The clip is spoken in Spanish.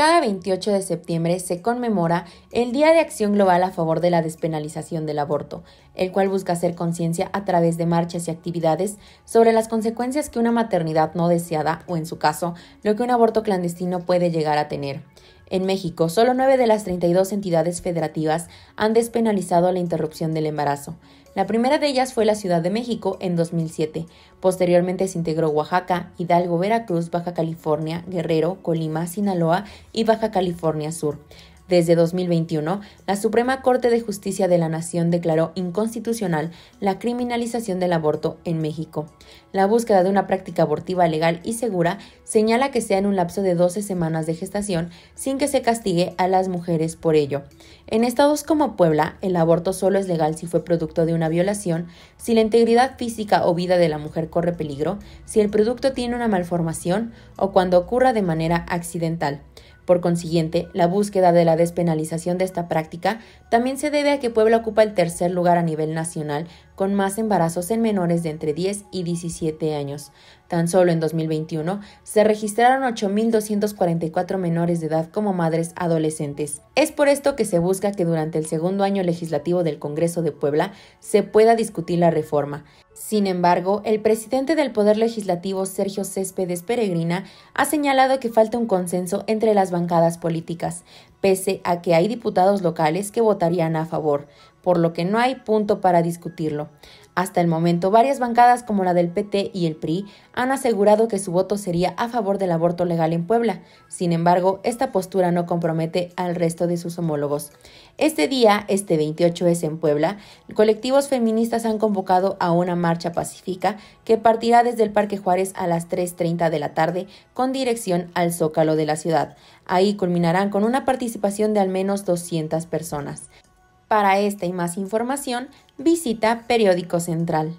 Cada 28 de septiembre se conmemora el Día de Acción Global a favor de la despenalización del aborto, el cual busca hacer conciencia a través de marchas y actividades sobre las consecuencias que una maternidad no deseada o en su caso, lo que un aborto clandestino puede llegar a tener. En México, solo nueve de las 32 entidades federativas han despenalizado la interrupción del embarazo. La primera de ellas fue la Ciudad de México en 2007. Posteriormente se integró Oaxaca, Hidalgo, Veracruz, Baja California, Guerrero, Colima, Sinaloa y Baja California Sur. Desde 2021, la Suprema Corte de Justicia de la Nación declaró inconstitucional la criminalización del aborto en México. La búsqueda de una práctica abortiva legal y segura señala que sea en un lapso de 12 semanas de gestación sin que se castigue a las mujeres por ello. En estados como Puebla, el aborto solo es legal si fue producto de una violación, si la integridad física o vida de la mujer corre peligro, si el producto tiene una malformación o cuando ocurra de manera accidental. Por consiguiente, la búsqueda de la despenalización de esta práctica también se debe a que Puebla ocupa el tercer lugar a nivel nacional con más embarazos en menores de entre 10 y 17 años. Tan solo en 2021 se registraron 8.244 menores de edad como madres adolescentes. Es por esto que se busca que durante el segundo año legislativo del Congreso de Puebla se pueda discutir la reforma. Sin embargo, el presidente del Poder Legislativo, Sergio Céspedes Peregrina, ha señalado que falta un consenso entre las bancadas políticas, pese a que hay diputados locales que votarían a favor, por lo que no hay punto para discutirlo. Hasta el momento, varias bancadas como la del PT y el PRI han asegurado que su voto sería a favor del aborto legal en Puebla. Sin embargo, esta postura no compromete al resto de sus homólogos. Este día, este 28 es en Puebla, colectivos feministas han convocado a una marcha pacífica que partirá desde el Parque Juárez a las 3.30 de la tarde con dirección al Zócalo de la ciudad. Ahí culminarán con una participación participación de al menos 200 personas. Para esta y más información, visita Periódico Central.